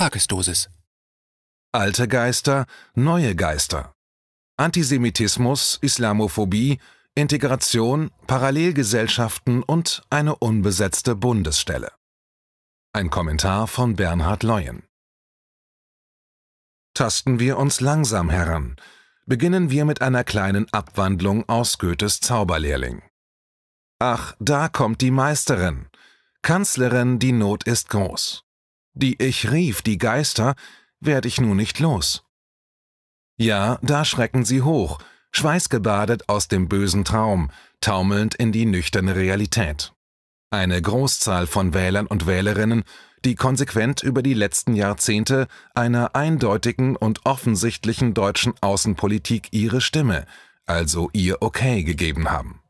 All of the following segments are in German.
Tagesdosis. Alte Geister, neue Geister. Antisemitismus, Islamophobie, Integration, Parallelgesellschaften und eine unbesetzte Bundesstelle. Ein Kommentar von Bernhard Leuen. Tasten wir uns langsam heran. Beginnen wir mit einer kleinen Abwandlung aus Goethes Zauberlehrling. Ach, da kommt die Meisterin. Kanzlerin, die Not ist groß die ich rief, die Geister, werde ich nun nicht los. Ja, da schrecken sie hoch, schweißgebadet aus dem bösen Traum, taumelnd in die nüchterne Realität. Eine Großzahl von Wählern und Wählerinnen, die konsequent über die letzten Jahrzehnte einer eindeutigen und offensichtlichen deutschen Außenpolitik ihre Stimme, also ihr Okay gegeben haben.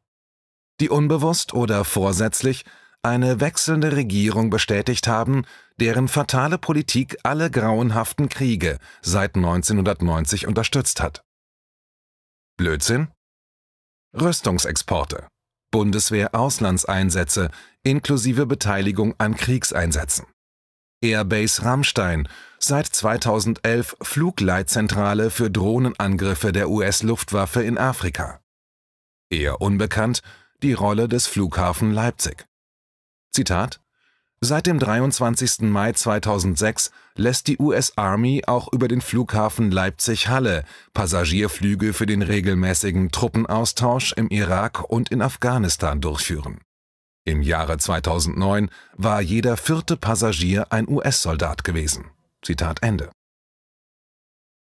Die unbewusst oder vorsätzlich eine wechselnde Regierung bestätigt haben, deren fatale Politik alle grauenhaften Kriege seit 1990 unterstützt hat. Blödsinn? Rüstungsexporte, Bundeswehr-Auslandseinsätze inklusive Beteiligung an Kriegseinsätzen. Airbase Rammstein, seit 2011 Flugleitzentrale für Drohnenangriffe der US-Luftwaffe in Afrika. Eher unbekannt die Rolle des Flughafen Leipzig. Zitat Seit dem 23. Mai 2006 lässt die US Army auch über den Flughafen Leipzig-Halle Passagierflüge für den regelmäßigen Truppenaustausch im Irak und in Afghanistan durchführen. Im Jahre 2009 war jeder vierte Passagier ein US-Soldat gewesen. Zitat Ende.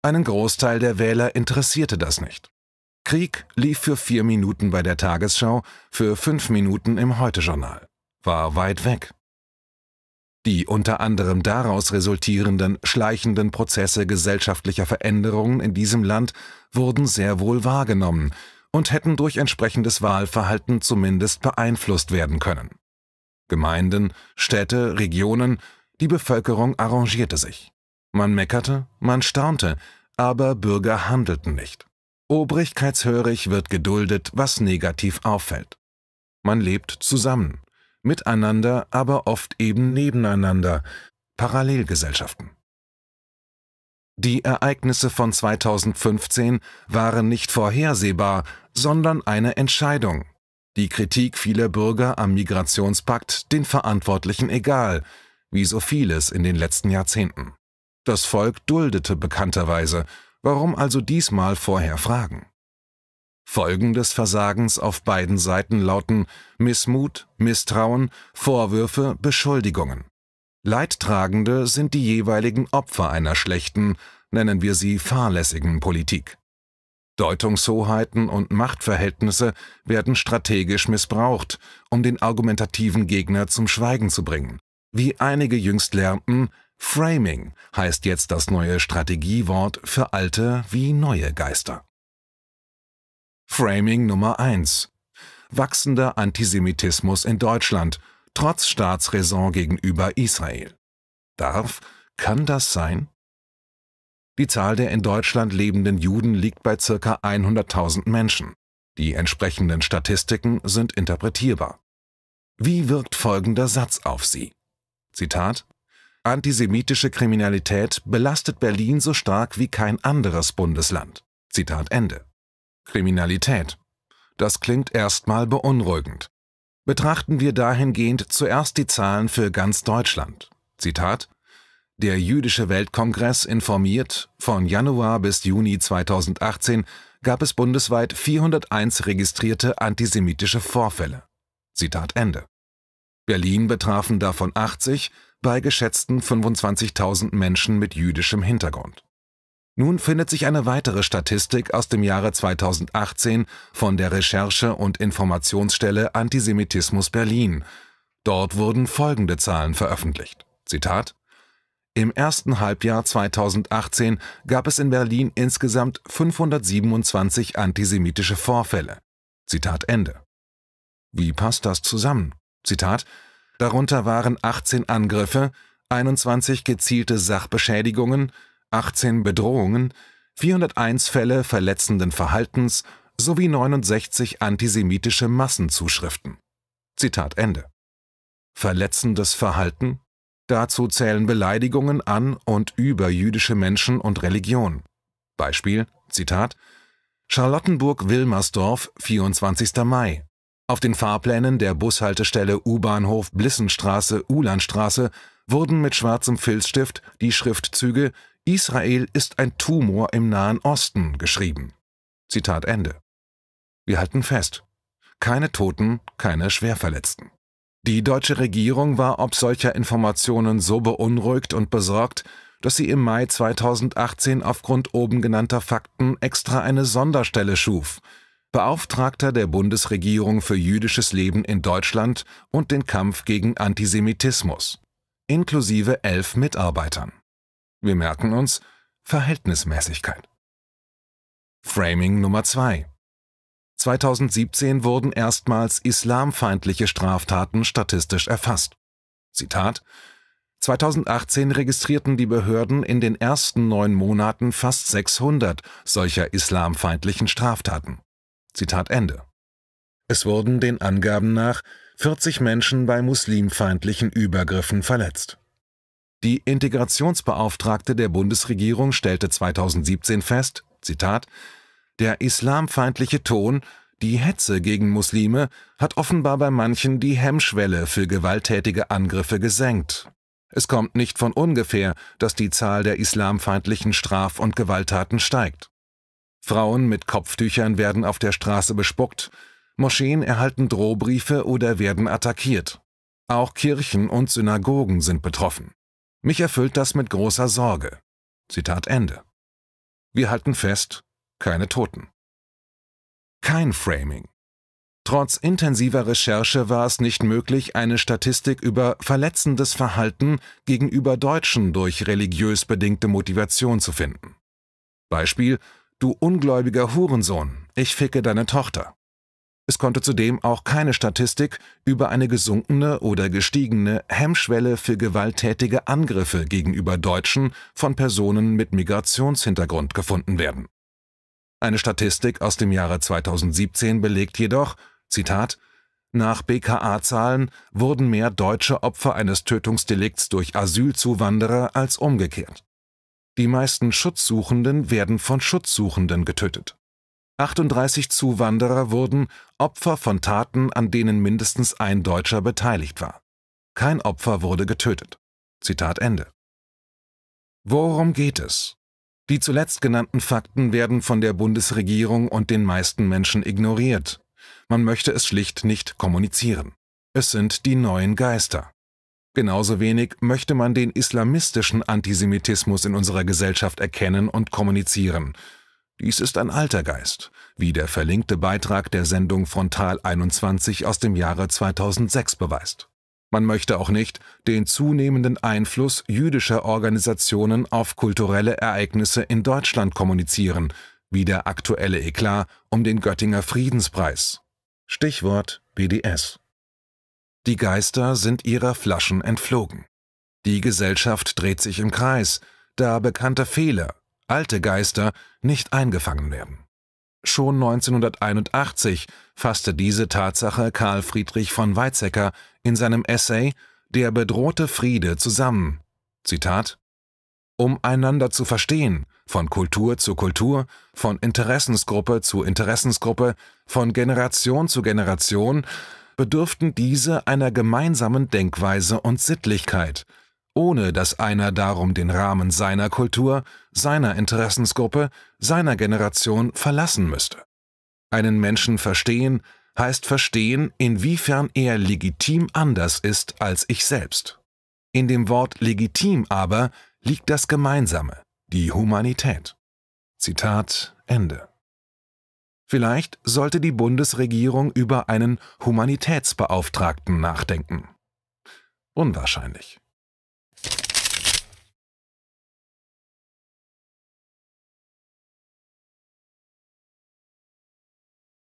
Einen Großteil der Wähler interessierte das nicht. Krieg lief für vier Minuten bei der Tagesschau, für fünf Minuten im Heute-Journal war weit weg. Die unter anderem daraus resultierenden schleichenden Prozesse gesellschaftlicher Veränderungen in diesem Land wurden sehr wohl wahrgenommen und hätten durch entsprechendes Wahlverhalten zumindest beeinflusst werden können. Gemeinden, Städte, Regionen, die Bevölkerung arrangierte sich. Man meckerte, man staunte, aber Bürger handelten nicht. Obrigkeitshörig wird geduldet, was negativ auffällt. Man lebt zusammen, miteinander, aber oft eben nebeneinander, Parallelgesellschaften. Die Ereignisse von 2015 waren nicht vorhersehbar, sondern eine Entscheidung. Die Kritik vieler Bürger am Migrationspakt den Verantwortlichen egal, wie so vieles in den letzten Jahrzehnten. Das Volk duldete bekannterweise, warum also diesmal vorher fragen? Folgen des Versagens auf beiden Seiten lauten Missmut, Misstrauen, Vorwürfe, Beschuldigungen. Leidtragende sind die jeweiligen Opfer einer schlechten, nennen wir sie fahrlässigen Politik. Deutungshoheiten und Machtverhältnisse werden strategisch missbraucht, um den argumentativen Gegner zum Schweigen zu bringen. Wie einige jüngst lernten, Framing heißt jetzt das neue Strategiewort für alte wie neue Geister. Framing Nummer 1. Wachsender Antisemitismus in Deutschland, trotz Staatsräson gegenüber Israel. Darf, kann das sein? Die Zahl der in Deutschland lebenden Juden liegt bei ca. 100.000 Menschen. Die entsprechenden Statistiken sind interpretierbar. Wie wirkt folgender Satz auf Sie? Zitat Antisemitische Kriminalität belastet Berlin so stark wie kein anderes Bundesland. Zitat Ende. Kriminalität. Das klingt erstmal beunruhigend. Betrachten wir dahingehend zuerst die Zahlen für ganz Deutschland. Zitat Der Jüdische Weltkongress informiert, von Januar bis Juni 2018 gab es bundesweit 401 registrierte antisemitische Vorfälle. Zitat Ende. Berlin betrafen davon 80 bei geschätzten 25.000 Menschen mit jüdischem Hintergrund. Nun findet sich eine weitere Statistik aus dem Jahre 2018 von der Recherche- und Informationsstelle Antisemitismus Berlin. Dort wurden folgende Zahlen veröffentlicht. Zitat Im ersten Halbjahr 2018 gab es in Berlin insgesamt 527 antisemitische Vorfälle. Zitat Ende. Wie passt das zusammen? Zitat Darunter waren 18 Angriffe, 21 gezielte Sachbeschädigungen, 18 Bedrohungen, 401 Fälle verletzenden Verhaltens sowie 69 antisemitische Massenzuschriften. Zitat Ende. Verletzendes Verhalten? Dazu zählen Beleidigungen an und über jüdische Menschen und Religion. Beispiel, Zitat, Charlottenburg-Wilmersdorf, 24. Mai. Auf den Fahrplänen der Bushaltestelle U-Bahnhof Blissenstraße-Ulandstraße wurden mit schwarzem Filzstift die Schriftzüge Israel ist ein Tumor im Nahen Osten geschrieben. Zitat Ende. Wir halten fest. Keine Toten, keine Schwerverletzten. Die deutsche Regierung war ob solcher Informationen so beunruhigt und besorgt, dass sie im Mai 2018 aufgrund oben genannter Fakten extra eine Sonderstelle schuf, Beauftragter der Bundesregierung für jüdisches Leben in Deutschland und den Kampf gegen Antisemitismus, inklusive elf Mitarbeitern. Wir merken uns Verhältnismäßigkeit. Framing Nummer 2. 2017 wurden erstmals islamfeindliche Straftaten statistisch erfasst. Zitat 2018 registrierten die Behörden in den ersten neun Monaten fast 600 solcher islamfeindlichen Straftaten. Zitat Ende. Es wurden den Angaben nach 40 Menschen bei muslimfeindlichen Übergriffen verletzt. Die Integrationsbeauftragte der Bundesregierung stellte 2017 fest, Zitat, der islamfeindliche Ton, die Hetze gegen Muslime hat offenbar bei manchen die Hemmschwelle für gewalttätige Angriffe gesenkt. Es kommt nicht von ungefähr, dass die Zahl der islamfeindlichen Straf- und Gewalttaten steigt. Frauen mit Kopftüchern werden auf der Straße bespuckt, Moscheen erhalten Drohbriefe oder werden attackiert. Auch Kirchen und Synagogen sind betroffen. Mich erfüllt das mit großer Sorge. Zitat Ende. Wir halten fest, keine Toten. Kein Framing. Trotz intensiver Recherche war es nicht möglich, eine Statistik über verletzendes Verhalten gegenüber Deutschen durch religiös bedingte Motivation zu finden. Beispiel Du ungläubiger Hurensohn, ich ficke deine Tochter. Es konnte zudem auch keine Statistik über eine gesunkene oder gestiegene Hemmschwelle für gewalttätige Angriffe gegenüber Deutschen von Personen mit Migrationshintergrund gefunden werden. Eine Statistik aus dem Jahre 2017 belegt jedoch, Zitat, nach BKA-Zahlen wurden mehr deutsche Opfer eines Tötungsdelikts durch Asylzuwanderer als umgekehrt. Die meisten Schutzsuchenden werden von Schutzsuchenden getötet. 38 Zuwanderer wurden Opfer von Taten, an denen mindestens ein Deutscher beteiligt war. Kein Opfer wurde getötet. Zitat Ende. Worum geht es? Die zuletzt genannten Fakten werden von der Bundesregierung und den meisten Menschen ignoriert. Man möchte es schlicht nicht kommunizieren. Es sind die neuen Geister. Genauso wenig möchte man den islamistischen Antisemitismus in unserer Gesellschaft erkennen und kommunizieren, dies ist ein alter Geist, wie der verlinkte Beitrag der Sendung Frontal 21 aus dem Jahre 2006 beweist. Man möchte auch nicht den zunehmenden Einfluss jüdischer Organisationen auf kulturelle Ereignisse in Deutschland kommunizieren, wie der aktuelle Eklat um den Göttinger Friedenspreis. Stichwort BDS. Die Geister sind ihrer Flaschen entflogen. Die Gesellschaft dreht sich im Kreis, da bekannte Fehler, alte Geister nicht eingefangen werden. Schon 1981 fasste diese Tatsache Karl Friedrich von Weizsäcker in seinem Essay Der bedrohte Friede zusammen. Zitat Um einander zu verstehen, von Kultur zu Kultur, von Interessensgruppe zu Interessensgruppe, von Generation zu Generation, bedürften diese einer gemeinsamen Denkweise und Sittlichkeit – ohne dass einer darum den Rahmen seiner Kultur, seiner Interessensgruppe, seiner Generation verlassen müsste. Einen Menschen verstehen heißt verstehen, inwiefern er legitim anders ist als ich selbst. In dem Wort legitim aber liegt das Gemeinsame, die Humanität. Zitat Ende. Vielleicht sollte die Bundesregierung über einen Humanitätsbeauftragten nachdenken. Unwahrscheinlich.